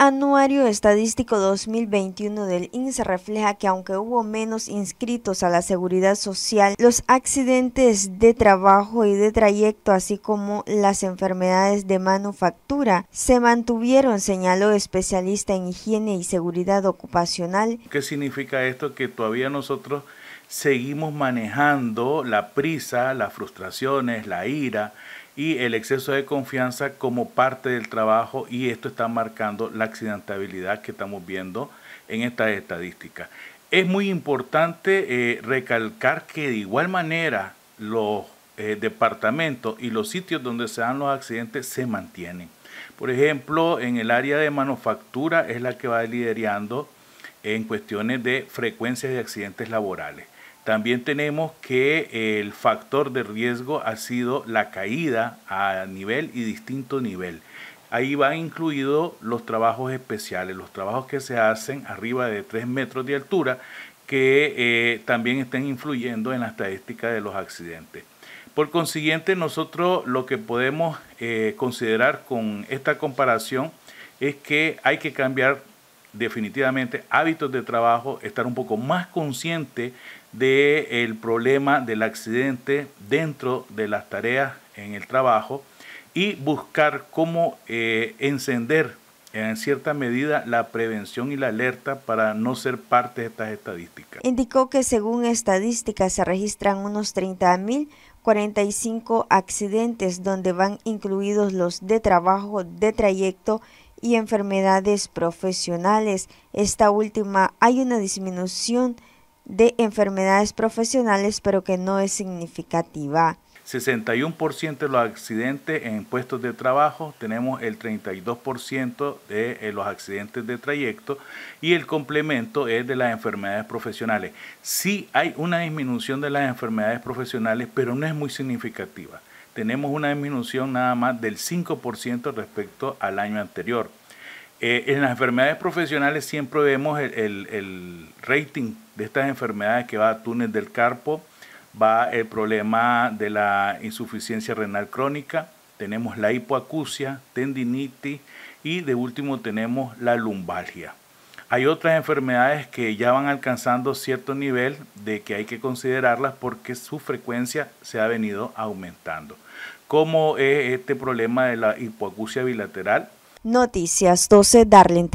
Anuario Estadístico 2021 del INSE refleja que aunque hubo menos inscritos a la seguridad social, los accidentes de trabajo y de trayecto, así como las enfermedades de manufactura, se mantuvieron, señaló especialista en higiene y seguridad ocupacional. ¿Qué significa esto? Que todavía nosotros seguimos manejando la prisa, las frustraciones, la ira, y el exceso de confianza como parte del trabajo y esto está marcando la accidentabilidad que estamos viendo en estas estadísticas. Es muy importante eh, recalcar que de igual manera los eh, departamentos y los sitios donde se dan los accidentes se mantienen. Por ejemplo, en el área de manufactura es la que va liderando en cuestiones de frecuencias de accidentes laborales. También tenemos que eh, el factor de riesgo ha sido la caída a nivel y distinto nivel. Ahí van incluidos los trabajos especiales, los trabajos que se hacen arriba de 3 metros de altura, que eh, también están influyendo en la estadística de los accidentes. Por consiguiente, nosotros lo que podemos eh, considerar con esta comparación es que hay que cambiar definitivamente hábitos de trabajo, estar un poco más consciente del problema del accidente dentro de las tareas en el trabajo y buscar cómo eh, encender en cierta medida la prevención y la alerta para no ser parte de estas estadísticas. Indicó que según estadísticas se registran unos 30.045 accidentes donde van incluidos los de trabajo, de trayecto y enfermedades profesionales. Esta última hay una disminución de enfermedades profesionales, pero que no es significativa. 61% de los accidentes en puestos de trabajo, tenemos el 32% de eh, los accidentes de trayecto y el complemento es de las enfermedades profesionales. Sí hay una disminución de las enfermedades profesionales, pero no es muy significativa tenemos una disminución nada más del 5% respecto al año anterior. Eh, en las enfermedades profesionales siempre vemos el, el, rating de estas enfermedades que va a túnel del carpo, va el problema de la insuficiencia renal crónica, tenemos la hipoacusia, tendinitis y de último tenemos la lumbalgia. Hay otras enfermedades que ya van alcanzando cierto nivel de que hay que considerarlas porque su frecuencia se ha venido aumentando, ¿Cómo es este problema de la hipoacusia bilateral. Noticias 12, Darlene